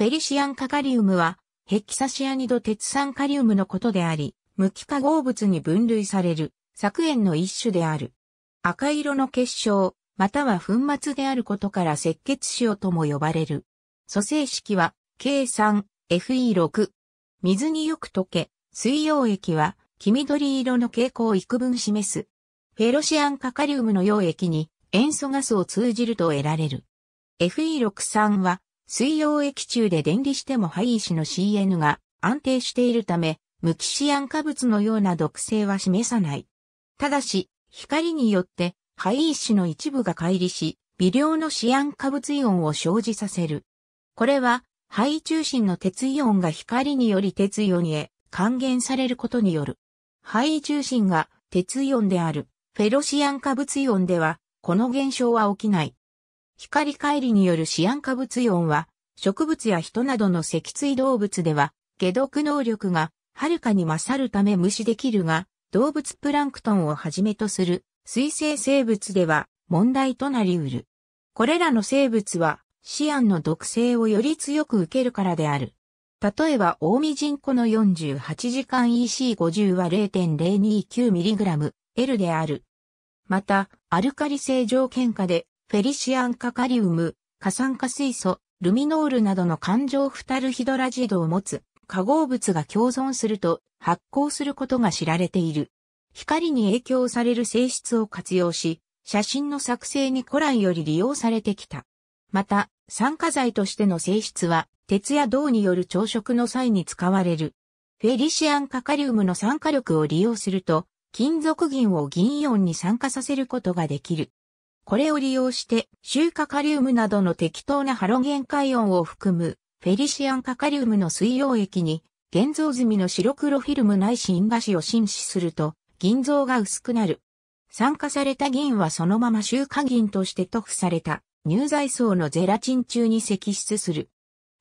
フェリシアンカカリウムは、ヘキサシアニド鉄酸カリウムのことであり、無機化合物に分類される、作塩の一種である。赤色の結晶、または粉末であることから赤血塩とも呼ばれる。組成式は、計算 FE6。水によく溶け、水溶液は、黄緑色の傾向を幾分示す。フェロシアンカカリウムの溶液に、塩素ガスを通じると得られる。FE63 は、水溶液中で電離しても配位子の CN が安定しているため、無機シアン化物のような毒性は示さない。ただし、光によって配位子の一部が乖離し、微量のシアン化物イオンを生じさせる。これは、肺中心の鉄イオンが光により鉄イオンへ還元されることによる。肺中心が鉄イオンであるフェロシアン化物イオンでは、この現象は起きない。光帰離によるシアン化物イオンは、植物や人などの脊椎動物では、解毒能力がはるかに勝るため無視できるが、動物プランクトンをはじめとする水生生物では問題となり得る。これらの生物はシアンの毒性をより強く受けるからである。例えば、大ジ人コの48時間 EC50 は 0.029mg L である。また、アルカリ性条件下でフェリシアンカカリウム、過酸化水素、ルミノールなどの環状フタルヒドラジドを持つ化合物が共存すると発光することが知られている。光に影響される性質を活用し、写真の作成に古来より利用されてきた。また、酸化剤としての性質は、鉄や銅による朝食の際に使われる。フェリシアンカカリウムの酸化力を利用すると、金属銀を銀イオンに酸化させることができる。これを利用して周カカリウムなどの適当なハロゲン海音を含むフェリシアンカカリウムの水溶液に現像済みの白黒フィルムないし因果子を浸死すると銀像が薄くなる。酸化された銀はそのまま周華銀として塗布された乳剤層のゼラチン中に析出する。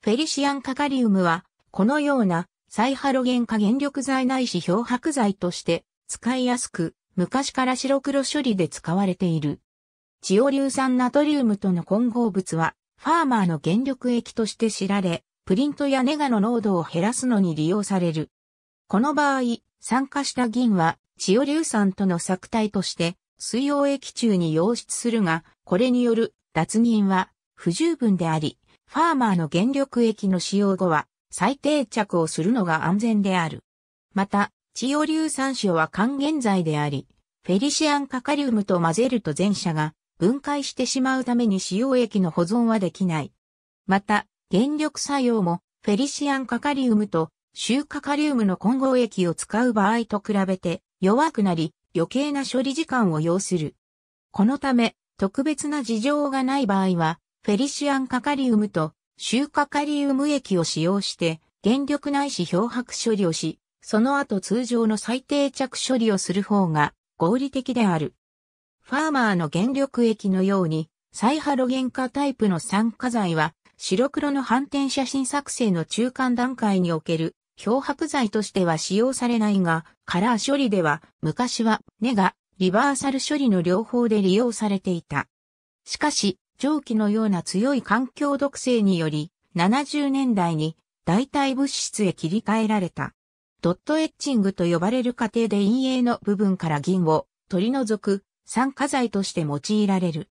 フェリシアンカカリウムはこのような再ハロゲン化原力剤ないし漂白剤として使いやすく昔から白黒処理で使われている。チオ硫酸ナトリウムとの混合物は、ファーマーの原力液として知られ、プリントやネガの濃度を減らすのに利用される。この場合、酸化した銀は、チオ硫酸との作体として、水溶液中に溶出するが、これによる脱銀は不十分であり、ファーマーの原力液の使用後は、再定着をするのが安全である。また、チオ硫酸塩は還元剤であり、フェリシアンカカリウムと混ぜると前者が分解してしまうために使用液の保存はできない。また、原力作用もフェリシアンカカリウムとシューカカリウムの混合液を使う場合と比べて弱くなり余計な処理時間を要する。このため特別な事情がない場合はフェリシアンカカリウムとシューカカリウム液を使用して原力ないし漂白処理をし、その後通常の最低着処理をする方が合理的である。ファーマーの原力液のように、再ハロゲン化タイプの酸化剤は、白黒の反転写真作成の中間段階における漂白剤としては使用されないが、カラー処理では昔はネガ、リバーサル処理の両方で利用されていた。しかし、蒸気のような強い環境毒性により、70年代に代替物質へ切り替えられた。ドットエッチングと呼ばれる過程で陰影の部分から銀を取り除く酸化剤として用いられる。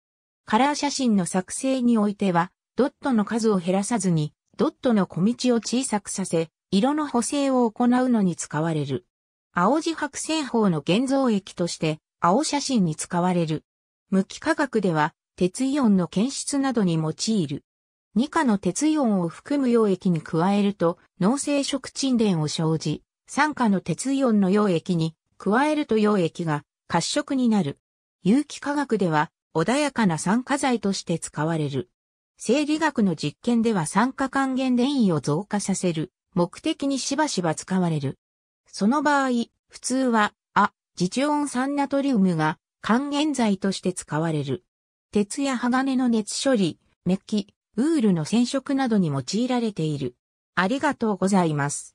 カラー写真の作成においては、ドットの数を減らさずに、ドットの小道を小さくさせ、色の補正を行うのに使われる。青字白製法の現像液として、青写真に使われる。無機化学では、鉄イオンの検出などに用いる。2価の鉄イオンを含む溶液に加えると、脳性食沈殿を生じ、3価の鉄イオンの溶液に加えると溶液が褐色になる。有機化学では穏やかな酸化剤として使われる。生理学の実験では酸化還元電位を増加させる目的にしばしば使われる。その場合、普通は、あ、ジチオン酸ナトリウムが還元剤として使われる。鉄や鋼の熱処理、メッキ、ウールの染色などに用いられている。ありがとうございます。